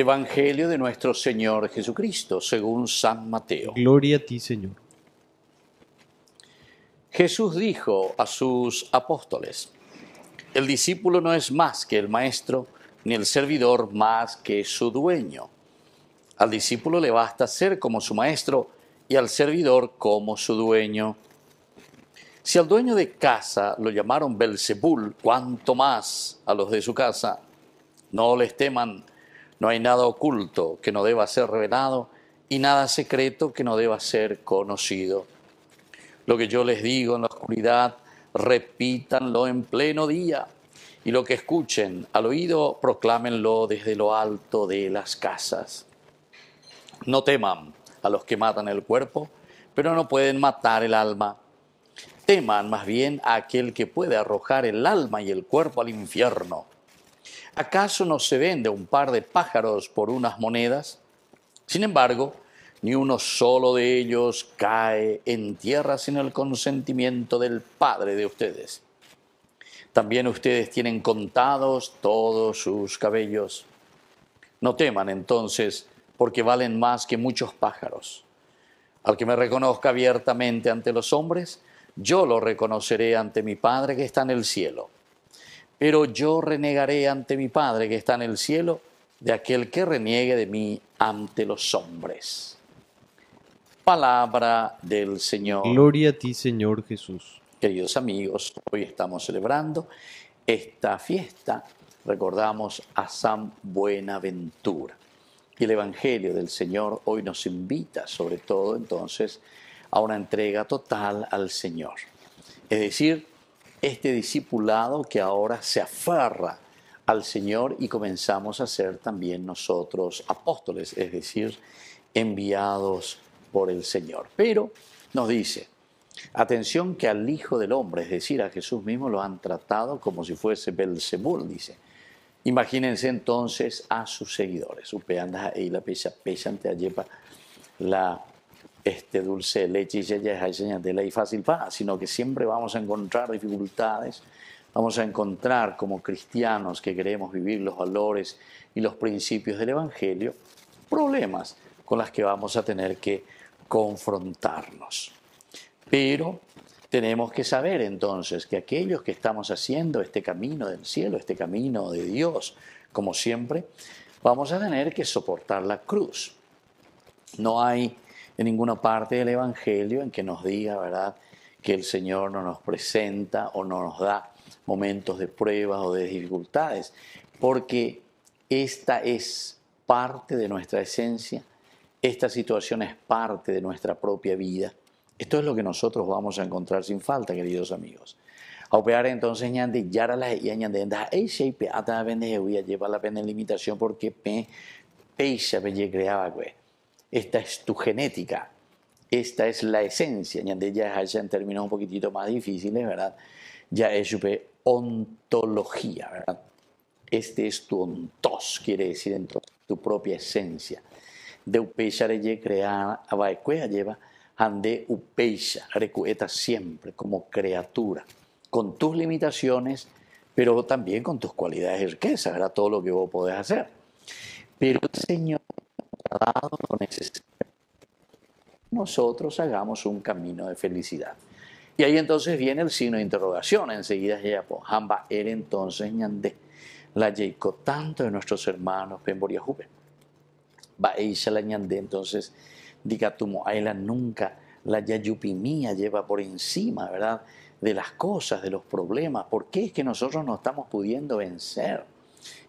Evangelio de nuestro Señor Jesucristo, según San Mateo. Gloria a ti, Señor. Jesús dijo a sus apóstoles, el discípulo no es más que el maestro, ni el servidor más que su dueño. Al discípulo le basta ser como su maestro y al servidor como su dueño. Si al dueño de casa lo llamaron Belzebul, cuanto más a los de su casa. No les teman, no hay nada oculto que no deba ser revelado y nada secreto que no deba ser conocido. Lo que yo les digo en la oscuridad, repítanlo en pleno día. Y lo que escuchen al oído, proclámenlo desde lo alto de las casas. No teman a los que matan el cuerpo, pero no pueden matar el alma. Teman más bien a aquel que puede arrojar el alma y el cuerpo al infierno. ¿Acaso no se vende un par de pájaros por unas monedas? Sin embargo, ni uno solo de ellos cae en tierra sin el consentimiento del Padre de ustedes. También ustedes tienen contados todos sus cabellos. No teman entonces, porque valen más que muchos pájaros. Al que me reconozca abiertamente ante los hombres, yo lo reconoceré ante mi Padre que está en el cielo pero yo renegaré ante mi Padre que está en el cielo de aquel que reniegue de mí ante los hombres. Palabra del Señor. Gloria a ti, Señor Jesús. Queridos amigos, hoy estamos celebrando esta fiesta. Recordamos a San Buenaventura. Y el Evangelio del Señor hoy nos invita, sobre todo entonces, a una entrega total al Señor. Es decir, este discipulado que ahora se aferra al Señor y comenzamos a ser también nosotros apóstoles, es decir, enviados por el Señor. Pero nos dice, atención que al Hijo del Hombre, es decir, a Jesús mismo lo han tratado como si fuese Belzebul, dice. Imagínense entonces a sus seguidores, la este dulce leche y de ley fácil sino que siempre vamos a encontrar dificultades, vamos a encontrar como cristianos que queremos vivir los valores y los principios del Evangelio, problemas con las que vamos a tener que confrontarnos. Pero tenemos que saber entonces que aquellos que estamos haciendo este camino del cielo, este camino de Dios, como siempre, vamos a tener que soportar la cruz. No hay en ninguna parte del Evangelio en que nos diga, ¿verdad?, que el Señor no nos presenta o no nos da momentos de pruebas o de dificultades, porque esta es parte de nuestra esencia, esta situación es parte de nuestra propia vida. Esto es lo que nosotros vamos a encontrar sin falta, queridos amigos. A operar entonces la y voy a llevar la pena limitación porque pe creaba güey. Pues" esta es tu genética, esta es la esencia. Ya en términos un poquitito más difíciles, ¿verdad? Ya es ontología, ¿verdad? Este es tu ontos, quiere decir entonces tu propia esencia. De upeisha reye crea lleva, ande upeisha, recueta siempre como criatura, con tus limitaciones, pero también con tus cualidades y riquezas, ¿verdad? Todo lo que vos podés hacer. Pero el Señor nosotros hagamos un camino de felicidad. Y ahí entonces viene el signo de interrogación. Enseguida ella, Hamba, pues, er entonces ñandé, la yeiko tanto de nuestros hermanos, Pemboria Jupe. Va a la ñandé, entonces, diga a moaela nunca, la yayupimía lleva por encima, ¿verdad? De las cosas, de los problemas. ¿Por qué es que nosotros no estamos pudiendo vencer?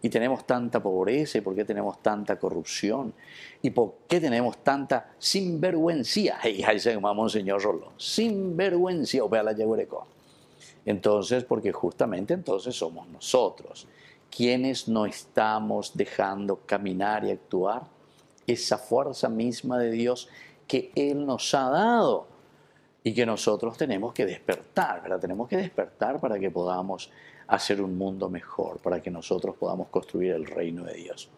Y tenemos tanta pobreza, y por qué tenemos tanta corrupción, y por qué tenemos tanta sinvergüencia. ahí se llama Monseñor Rolón. Sinvergüencia, o la Yegureco. Entonces, porque justamente entonces somos nosotros quienes no estamos dejando caminar y actuar esa fuerza misma de Dios que Él nos ha dado y que nosotros tenemos que despertar, ¿verdad? Tenemos que despertar para que podamos hacer un mundo mejor, para que nosotros podamos construir el reino de Dios.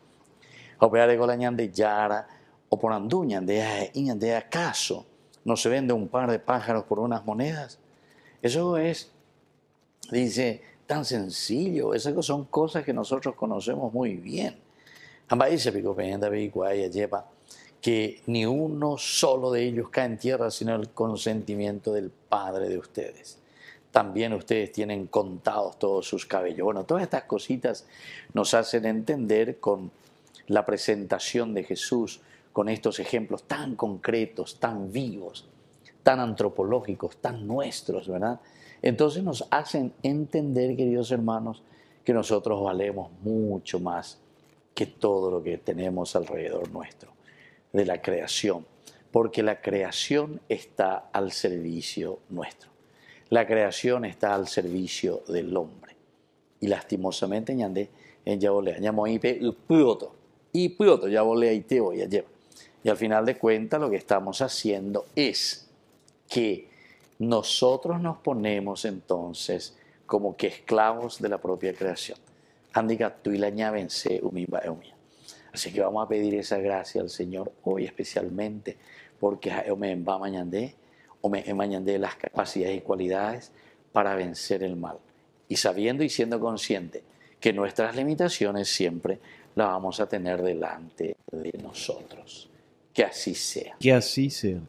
de Yara, o por de acaso no se vende un par de pájaros por unas monedas. Eso es, dice, tan sencillo. Esas son cosas que nosotros conocemos muy bien. dice, pico, lleva que ni uno solo de ellos cae en tierra sino el consentimiento del Padre de ustedes. También ustedes tienen contados todos sus cabellos. Bueno, todas estas cositas nos hacen entender con la presentación de Jesús, con estos ejemplos tan concretos, tan vivos, tan antropológicos, tan nuestros, ¿verdad? Entonces nos hacen entender, queridos hermanos, que nosotros valemos mucho más que todo lo que tenemos alrededor nuestro de la creación, porque la creación está al servicio nuestro. La creación está al servicio del hombre. Y lastimosamente, ñande, en Yabolea, Puyoto. Y Puyoto, y ya Y al final de cuentas, lo que estamos haciendo es que nosotros nos ponemos entonces como que esclavos de la propia creación. Andiga, tú y la Así que vamos a pedir esa gracia al Señor hoy especialmente, porque me va mañana o me las capacidades y cualidades para vencer el mal. Y sabiendo y siendo consciente que nuestras limitaciones siempre las vamos a tener delante de nosotros. Que así sea. Que así sea.